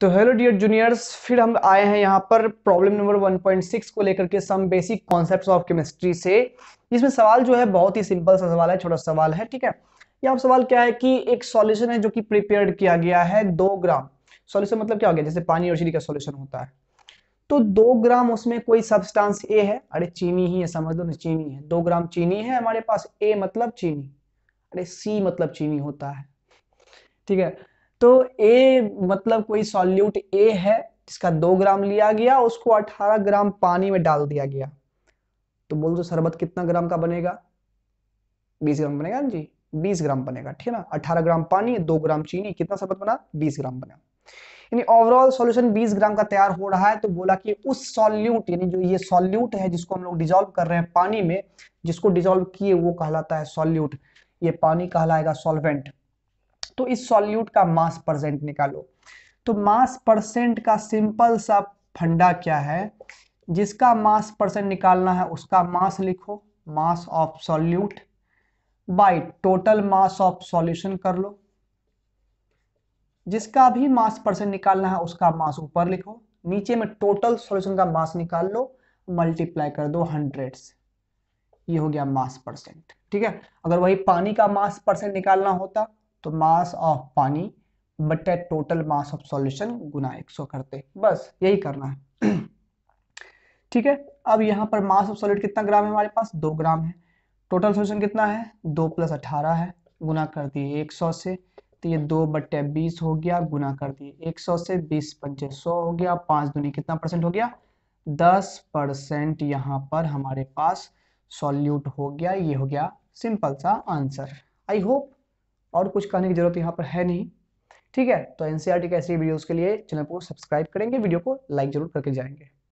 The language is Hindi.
तो हेलो डियर जूनियर्स फिर हम आए हैं यहाँ पर प्रॉब्लम नंबर 1.6 को लेकर के some basic concepts of chemistry से इसमें सवाल जो है बहुत ही सिंपल सा सवाल है छोटा सवाल है ठीक है यहाँ सवाल क्या है कि एक सॉल्यूशन है जो कि प्रिपेयर किया गया है दो ग्राम सॉल्यूशन मतलब क्या हो गया जैसे पानी और चीनी का सोल्यूशन होता है तो दो ग्राम उसमें कोई सब्सटांस ए है अरे चीनी ही है समझ लो ना चीनी है दो ग्राम चीनी है हमारे पास ए मतलब चीनी अरे सी मतलब चीनी होता है ठीक है तो ए मतलब कोई सॉल्यूट ए है जिसका दो ग्राम लिया गया उसको अठारह ग्राम पानी में डाल दिया गया तो बोल दो शरबत कितना ग्राम का बनेगा बीस ग्राम बनेगा जी बीस ग्राम बनेगा ठीक है ना अठारह ग्राम पानी दो ग्राम चीनी कितना शरबत बना बीस ग्राम बना यानी ओवरऑल सॉल्यूशन 20 ग्राम का तैयार हो रहा है तो बोला कि उस सॉल्यूट यानी जो ये सॉल्यूट है जिसको हम लोग डिजोल्व कर रहे हैं पानी में जिसको डिजोल्व किए वो कहलाता है सॉल्यूट ये पानी कहलाएगा सॉल्वेंट तो इस सॉल्यूट का मास परसेंट निकालो तो मास परसेंट का सिंपल सा फंडा क्या है जिसका मास परसेंट निकालना है उसका मास लिखो mass of solute by total mass of solution कर लो जिसका भी मास परसेंट निकालना है उसका मास ऊपर लिखो नीचे में टोटल सॉल्यूशन का मास निकाल लो मल्टीप्लाई कर दो हंड्रेड ये हो गया मास परसेंट ठीक है अगर वही पानी का मास परसेंट निकालना होता तो मास ऑफ पानी बटे टोटल मास ऑफ सॉल्यूशन गुना 100 करते बस यही करना है ठीक है अब यहाँ पर मास ऑफ सॉलिड कितना ग्राम है हमारे पास दो ग्राम है टोटल सॉल्यूशन कितना है दो प्लस अठारह है गुना कर दिए एक सौ से तो ये दो बटे बीस हो गया गुना कर दिए एक सौ से बीस पंचे सौ हो गया पाँच दुनी कितना परसेंट हो गया दस परसेंट यहाँ पर हमारे पास सॉल्यूट हो गया ये हो गया सिंपल सा आंसर आई होप और कुछ कहने की जरूरत यहाँ पर है नहीं ठीक है तो एनसीईआरटी के e ऐसी वीडियोस के लिए चैनल को सब्सक्राइब करेंगे वीडियो को लाइक जरूर करके जाएंगे